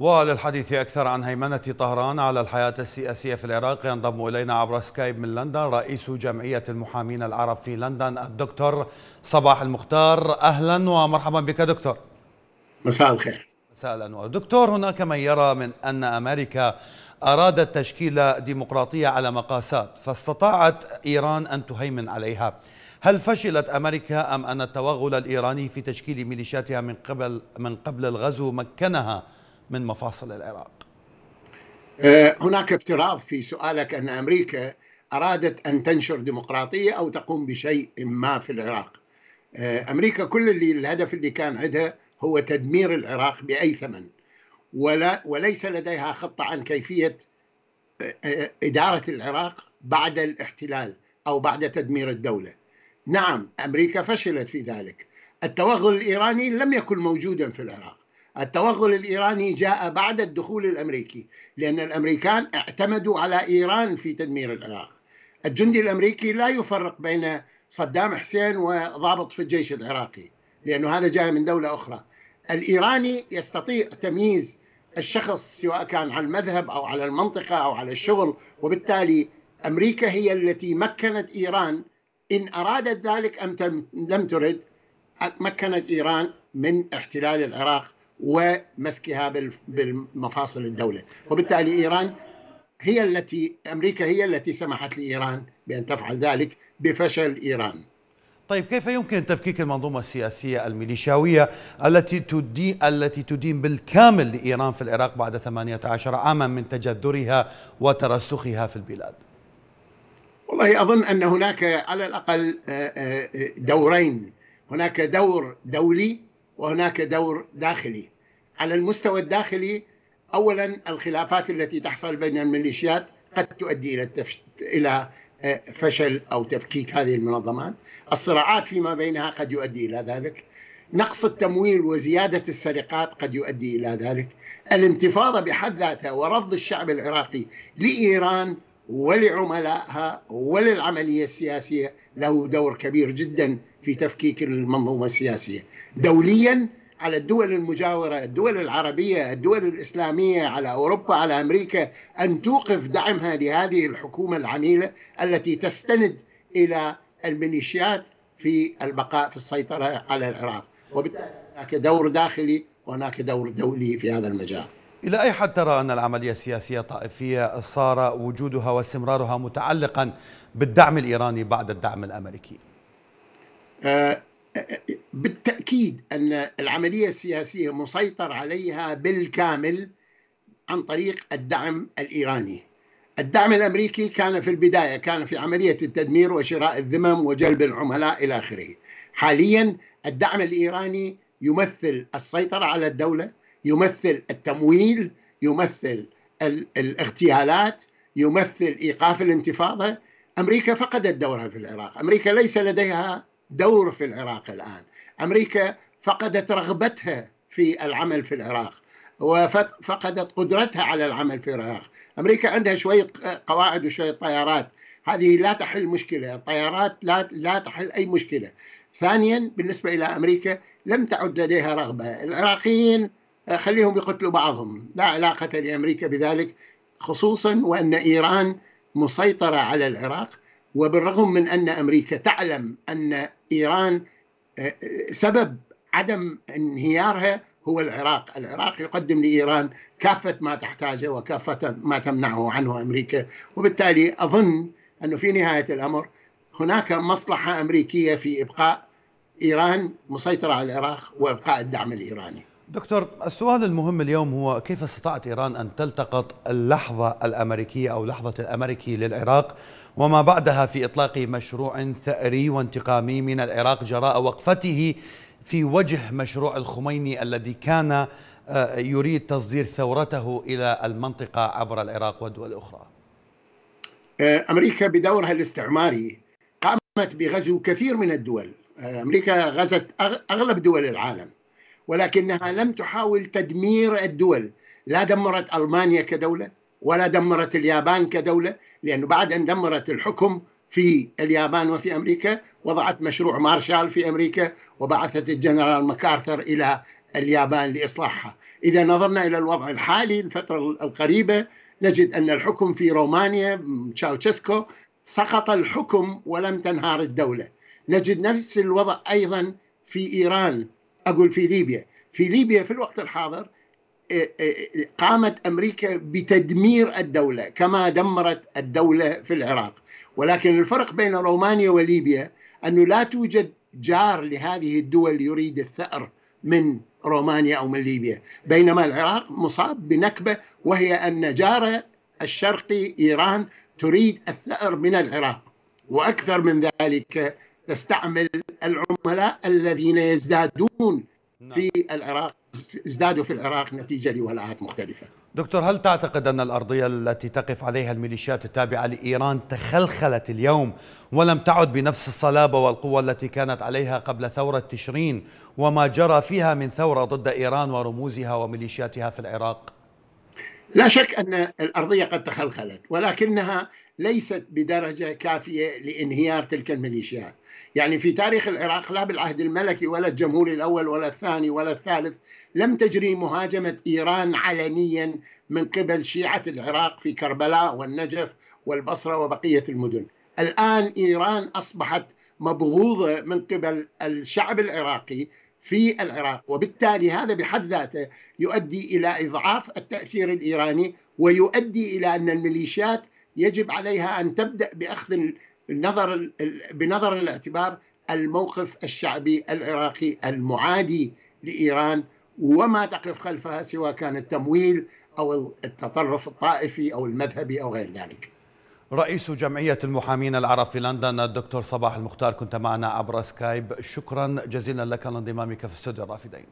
وللحديث أكثر عن هيمنة طهران على الحياة السياسية في العراق ينضم إلينا عبر سكايب من لندن رئيس جمعية المحامين العرب في لندن الدكتور صباح المختار أهلا ومرحبا بك دكتور مساء الخير مساء الأنوار دكتور هناك من يرى من أن أمريكا أرادت تشكيل ديمقراطية على مقاسات فاستطاعت إيران أن تهيمن عليها هل فشلت أمريكا أم أن التوغل الإيراني في تشكيل ميليشياتها من قبل من قبل الغزو مكنها من مفاصل العراق آه، هناك افتراض في سؤالك أن أمريكا أرادت أن تنشر ديمقراطية أو تقوم بشيء ما في العراق آه، أمريكا كل اللي الهدف اللي كان عندها هو تدمير العراق بأي ثمن ولا وليس لديها خطة عن كيفية آه، إدارة العراق بعد الاحتلال أو بعد تدمير الدولة نعم أمريكا فشلت في ذلك التوغل الإيراني لم يكن موجودا في العراق التوغل الإيراني جاء بعد الدخول الأمريكي لأن الأمريكان اعتمدوا على إيران في تدمير العراق الجندي الأمريكي لا يفرق بين صدام حسين وضابط في الجيش العراقي لأنه هذا جاء من دولة أخرى الإيراني يستطيع تمييز الشخص سواء كان على المذهب أو على المنطقة أو على الشغل وبالتالي أمريكا هي التي مكنت إيران إن أرادت ذلك أم لم ترد مكنت إيران من احتلال العراق ومسكها بالمفاصل الدولة وبالتالي إيران هي التي أمريكا هي التي سمحت لإيران بأن تفعل ذلك بفشل إيران طيب كيف يمكن تفكيك المنظومة السياسية الميليشياوية التي تدين التي تدين بالكامل لإيران في العراق بعد 18 عاما من تجذرها وترسخها في البلاد؟ والله أظن أن هناك على الأقل آه، آه، دورين هناك دور دولي وهناك دور داخلي على المستوى الداخلي اولا الخلافات التي تحصل بين الميليشيات قد تؤدي الى الى آه، فشل او تفكيك هذه المنظمات، الصراعات فيما بينها قد يؤدي الى ذلك، نقص التمويل وزياده السرقات قد يؤدي الى ذلك، الانتفاضه بحد ذاتها ورفض الشعب العراقي لايران ولعملائها وللعملية السياسية له دور كبير جدا في تفكيك المنظومة السياسية دوليا على الدول المجاورة الدول العربية الدول الإسلامية على أوروبا على أمريكا أن توقف دعمها لهذه الحكومة العميلة التي تستند إلى الميليشيات في البقاء في السيطرة على العراق وبالتالي هناك دور داخلي وهناك دور دولي في هذا المجال إلى أي حد ترى أن العملية السياسية الطائفية صار وجودها واستمرارها متعلقا بالدعم الإيراني بعد الدعم الأمريكي؟ آه، آه، بالتأكيد أن العملية السياسية مسيطر عليها بالكامل عن طريق الدعم الإيراني الدعم الأمريكي كان في البداية كان في عملية التدمير وشراء الذمم وجلب العملاء إلى آخره حاليا الدعم الإيراني يمثل السيطرة على الدولة يمثل التمويل يمثل الاغتيالات يمثل ايقاف الانتفاضه امريكا فقدت دورها في العراق، امريكا ليس لديها دور في العراق الان، امريكا فقدت رغبتها في العمل في العراق وفقدت قدرتها على العمل في العراق، امريكا عندها شويه قواعد وشويه طيارات، هذه لا تحل مشكله، الطيارات لا لا تحل اي مشكله. ثانيا بالنسبه الى امريكا لم تعد لديها رغبه، العراقيين آه، خليهم يقتلوا بعضهم لا علاقة لأمريكا بذلك خصوصا وأن إيران مسيطرة على العراق وبالرغم من أن أمريكا تعلم أن إيران آه، سبب عدم انهيارها هو العراق العراق يقدم لإيران كافة ما تحتاجه وكافة ما تمنعه عنه أمريكا وبالتالي أظن أنه في نهاية الأمر هناك مصلحة أمريكية في إبقاء إيران مسيطرة على العراق وإبقاء الدعم الإيراني دكتور السؤال المهم اليوم هو كيف استطاعت إيران أن تلتقط اللحظة الأمريكية أو لحظة الأمريكي للعراق وما بعدها في إطلاق مشروع ثأري وانتقامي من العراق جراء وقفته في وجه مشروع الخميني الذي كان آه، يريد تصدير ثورته إلى المنطقة عبر العراق والدول الأخرى آه، أمريكا بدورها الاستعماري قامت بغزو كثير من الدول آه، أمريكا غزت أغلب دول العالم ولكنها لم تحاول تدمير الدول لا دمرت ألمانيا كدولة ولا دمرت اليابان كدولة لأنه بعد أن دمرت الحكم في اليابان وفي أمريكا وضعت مشروع مارشال في أمريكا وبعثت الجنرال مكارثر إلى اليابان لإصلاحها إذا نظرنا إلى الوضع الحالي الفترة القريبة نجد أن الحكم في رومانيا تشاوتشيسكو سقط الحكم ولم تنهار الدولة نجد نفس الوضع أيضا في إيران أقول في ليبيا في ليبيا في الوقت الحاضر آه، آه، قامت أمريكا بتدمير الدولة كما دمرت الدولة في العراق ولكن الفرق بين رومانيا وليبيا أنه لا توجد جار لهذه الدول يريد الثأر من رومانيا أو من ليبيا بينما العراق مصاب بنكبة وهي أن جاره الشرقي إيران تريد الثأر من العراق وأكثر من ذلك تستعمل العملاء الذين يزدادون نعم. في العراق ازدادوا في العراق نتيجة لولاءات مختلفة دكتور هل تعتقد أن الأرضية التي تقف عليها الميليشيات التابعة لإيران تخلخلت اليوم ولم تعد بنفس الصلابة والقوة التي كانت عليها قبل ثورة تشرين وما جرى فيها من ثورة ضد إيران ورموزها وميليشياتها في العراق؟ لا شك أن الأرضية قد تخلخلت ولكنها ليست بدرجة كافية لانهيار تلك الميليشيات يعني في تاريخ العراق لا بالعهد الملكي ولا الجمهوري الأول ولا الثاني ولا الثالث لم تجري مهاجمة إيران علنيا من قبل شيعة العراق في كربلاء والنجف والبصرة وبقية المدن الآن إيران أصبحت مبغوضة من قبل الشعب العراقي في العراق وبالتالي هذا بحد ذاته يؤدي إلى إضعاف التأثير الإيراني ويؤدي إلى أن الميليشيات يجب عليها أن تبدأ بأخذ النظر بنظر الاعتبار الموقف الشعبي العراقي المعادي لإيران وما تقف خلفها سواء كان التمويل أو التطرف الطائفي أو المذهبي أو غير ذلك رئيس جمعية المحامين العرب في لندن الدكتور صباح المختار كنت معنا عبر سكايب شكرا جزيلا لك لانضمامك في استوديو الرافدين